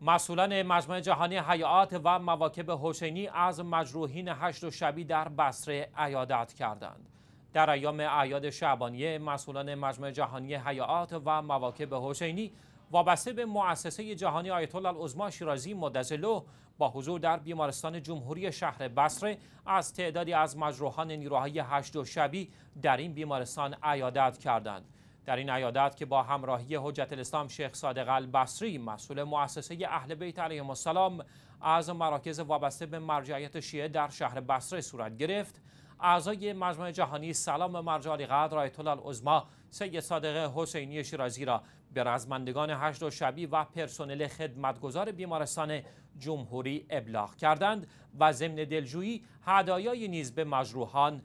مسئولان مجمع جهانی حیات و مواکب حسینی از مجروحین هشت و شبی در بصره عیادت کردند. در ایام عیاد شعبانیه مسئولان مجمع جهانی حیات و مواکب حسینی وابسته به مؤسسه جهانی آیت الله شیرازی مدزلو با حضور در بیمارستان جمهوری شهر بصره از تعدادی از مجروحان نیروهای هشت و شبی در این بیمارستان عیادت کردند در این عیادت که با همراهی حجت الاسلام شیخ صادق البصری مسئول مؤسسه اهل بیت علیهم السلام از مراکز وابسته به مرجعیت شیعه در شهر بصره صورت گرفت اعضای مجمع جهانی سلام مرجع علی قدر آیت الله سید صادق حسینی شیرازی را به رزمندگان هشت و شبی و پرسنل خدمتگزار بیمارستان جمهوری ابلاغ کردند و ضمن دلجویی هدایای نیز به مجروحان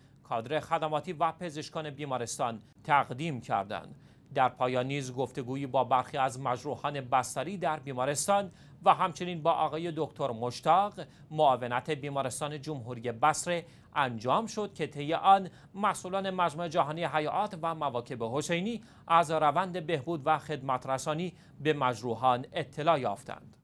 خدماتی و پزشکان بیمارستان تقدیم کردند. در پایان نیز گفتگویی با برخی از مجروحان بستری در بیمارستان و همچنین با آقای دکتر مشتاق معاونت بیمارستان جمهوری بصره انجام شد که طی آن مسئولان مجمع جهانی حیات و مواکب حسینی از روند بهبود و رسانی به مجروحان اطلاع یافتند.